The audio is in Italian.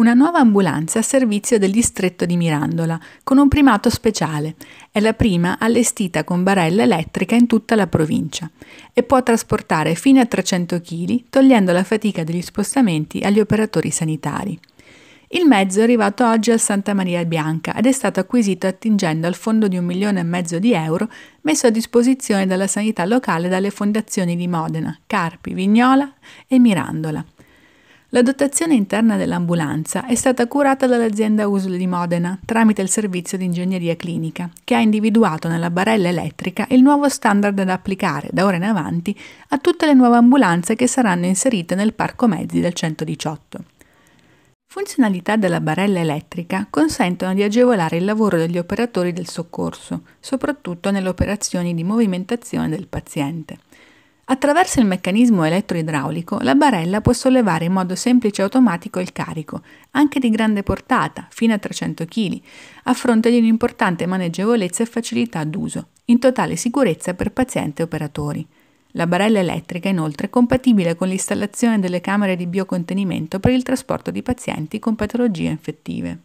Una nuova ambulanza a servizio del distretto di Mirandola, con un primato speciale. È la prima allestita con barella elettrica in tutta la provincia e può trasportare fino a 300 kg, togliendo la fatica degli spostamenti agli operatori sanitari. Il mezzo è arrivato oggi al Santa Maria Bianca ed è stato acquisito attingendo al fondo di un milione e mezzo di euro messo a disposizione dalla sanità locale dalle fondazioni di Modena, Carpi, Vignola e Mirandola. La dotazione interna dell'ambulanza è stata curata dall'azienda USL di Modena tramite il servizio di ingegneria clinica, che ha individuato nella barella elettrica il nuovo standard da applicare da ora in avanti a tutte le nuove ambulanze che saranno inserite nel parco mezzi del 118. Funzionalità della barella elettrica consentono di agevolare il lavoro degli operatori del soccorso, soprattutto nelle operazioni di movimentazione del paziente. Attraverso il meccanismo elettroidraulico la barella può sollevare in modo semplice e automatico il carico, anche di grande portata, fino a 300 kg, a fronte di un'importante maneggevolezza e facilità d'uso, in totale sicurezza per pazienti e operatori. La barella elettrica inoltre è compatibile con l'installazione delle camere di biocontenimento per il trasporto di pazienti con patologie infettive.